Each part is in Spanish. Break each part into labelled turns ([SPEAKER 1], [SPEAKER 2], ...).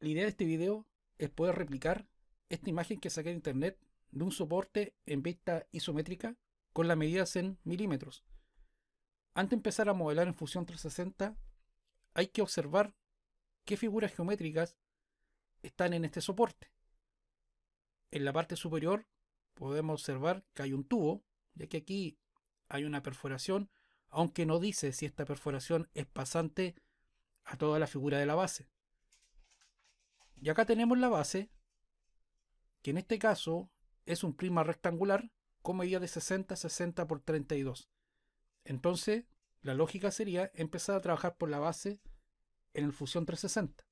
[SPEAKER 1] La idea de este video es poder replicar esta imagen que saqué de internet de un soporte en vista isométrica con las medidas en milímetros. Antes de empezar a modelar en fusión 360, hay que observar qué figuras geométricas están en este soporte. En la parte superior podemos observar que hay un tubo, ya que aquí hay una perforación, aunque no dice si esta perforación es pasante a toda la figura de la base. Y acá tenemos la base, que en este caso es un prisma rectangular con medida de 60, 60 por 32. Entonces, la lógica sería empezar a trabajar por la base en el fusión 360.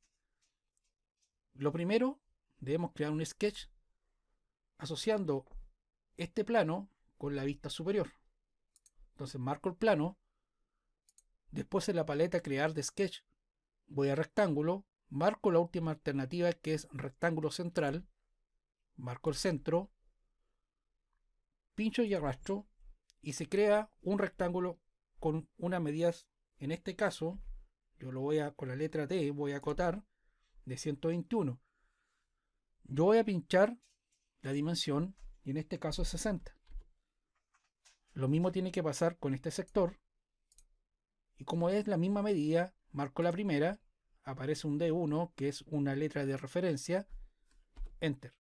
[SPEAKER 1] Lo primero, debemos crear un sketch asociando este plano con la vista superior. Entonces marco el plano. Después en la paleta crear de sketch voy a rectángulo, marco la última alternativa que es rectángulo central, marco el centro, pincho y arrastro y se crea un rectángulo con unas medidas, en este caso, yo lo voy a, con la letra T voy a acotar de 121. Yo voy a pinchar la dimensión y en este caso es 60. Lo mismo tiene que pasar con este sector. Y como es la misma medida, marco la primera aparece un D1, que es una letra de referencia, enter.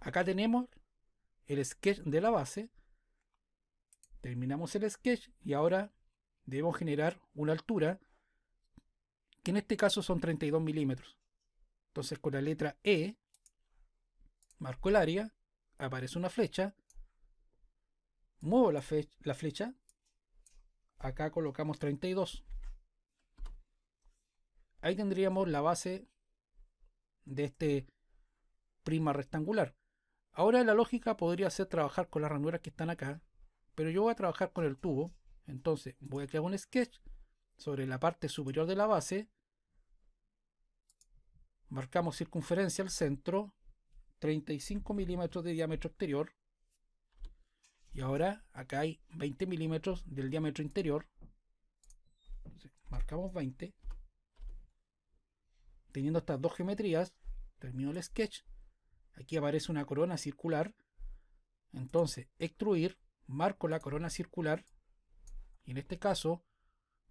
[SPEAKER 1] Acá tenemos el sketch de la base, terminamos el sketch y ahora debemos generar una altura, que en este caso son 32 milímetros. Entonces con la letra E, marco el área, aparece una flecha, muevo la, la flecha, acá colocamos 32 Ahí tendríamos la base de este prima rectangular. Ahora la lógica podría ser trabajar con las ranuras que están acá, pero yo voy a trabajar con el tubo. Entonces voy a crear un sketch sobre la parte superior de la base. Marcamos circunferencia al centro, 35 milímetros de diámetro exterior. Y ahora acá hay 20 milímetros del diámetro interior. Marcamos 20. Teniendo estas dos geometrías, termino el sketch. Aquí aparece una corona circular. Entonces, extruir, marco la corona circular. Y en este caso,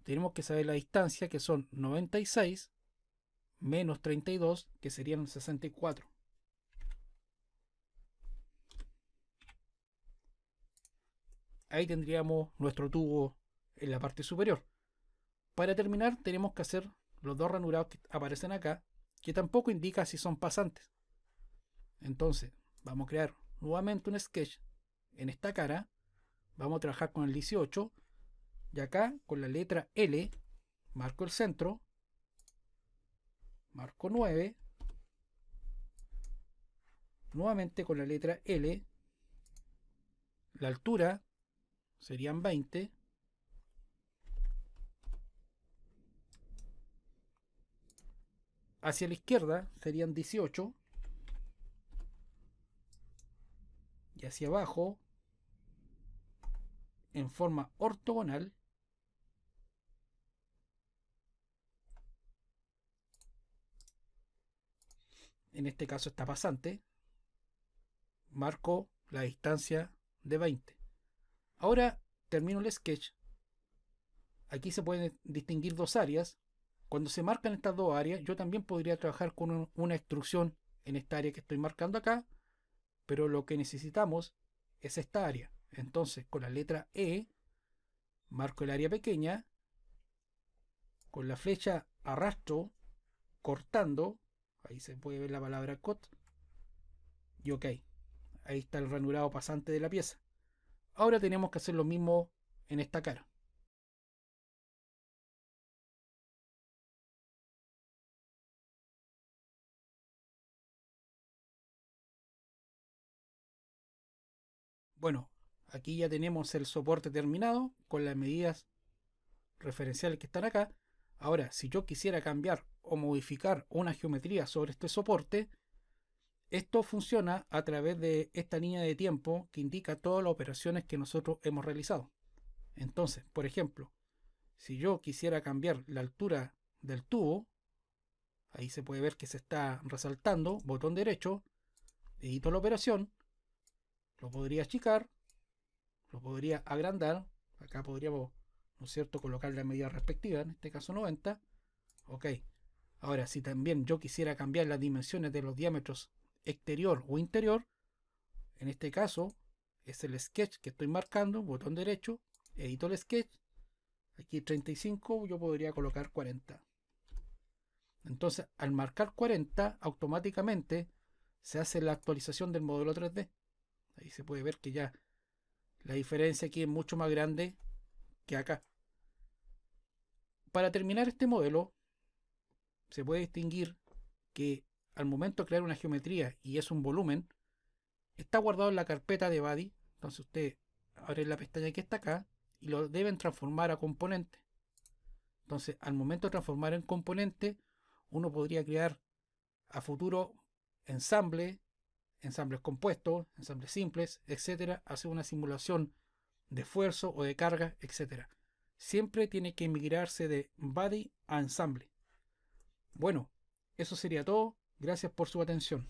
[SPEAKER 1] tenemos que saber la distancia, que son 96 menos 32, que serían 64. Ahí tendríamos nuestro tubo en la parte superior. Para terminar, tenemos que hacer los dos ranurados que aparecen acá, que tampoco indica si son pasantes. Entonces, vamos a crear nuevamente un sketch en esta cara. Vamos a trabajar con el 18. Y acá, con la letra L, marco el centro. Marco 9. Nuevamente con la letra L. La altura serían 20. hacia la izquierda serían 18. Y hacia abajo, en forma ortogonal, en este caso está pasante, marco la distancia de 20. Ahora termino el sketch. Aquí se pueden distinguir dos áreas. Cuando se marcan estas dos áreas, yo también podría trabajar con una instrucción en esta área que estoy marcando acá, pero lo que necesitamos es esta área. Entonces, con la letra E, marco el área pequeña, con la flecha arrastro, cortando, ahí se puede ver la palabra cut, y ok, ahí está el ranurado pasante de la pieza. Ahora tenemos que hacer lo mismo en esta cara. Bueno, aquí ya tenemos el soporte terminado con las medidas referenciales que están acá. Ahora, si yo quisiera cambiar o modificar una geometría sobre este soporte, esto funciona a través de esta línea de tiempo que indica todas las operaciones que nosotros hemos realizado. Entonces, por ejemplo, si yo quisiera cambiar la altura del tubo, ahí se puede ver que se está resaltando, botón derecho, edito la operación, lo podría achicar, lo podría agrandar. Acá podríamos, ¿no es cierto?, colocar la medida respectiva, en este caso 90. Ok. Ahora, si también yo quisiera cambiar las dimensiones de los diámetros exterior o interior, en este caso es el sketch que estoy marcando, botón derecho, edito el sketch, aquí 35, yo podría colocar 40. Entonces, al marcar 40, automáticamente se hace la actualización del modelo 3D. Ahí se puede ver que ya la diferencia aquí es mucho más grande que acá. Para terminar este modelo, se puede distinguir que al momento de crear una geometría y es un volumen, está guardado en la carpeta de body. Entonces usted abre la pestaña que está acá y lo deben transformar a componente. Entonces, al momento de transformar en componente, uno podría crear a futuro ensamble ensambles compuestos, ensambles simples, etcétera, hacer una simulación de esfuerzo o de carga, etcétera. Siempre tiene que migrarse de body a ensamble. Bueno, eso sería todo. Gracias por su atención.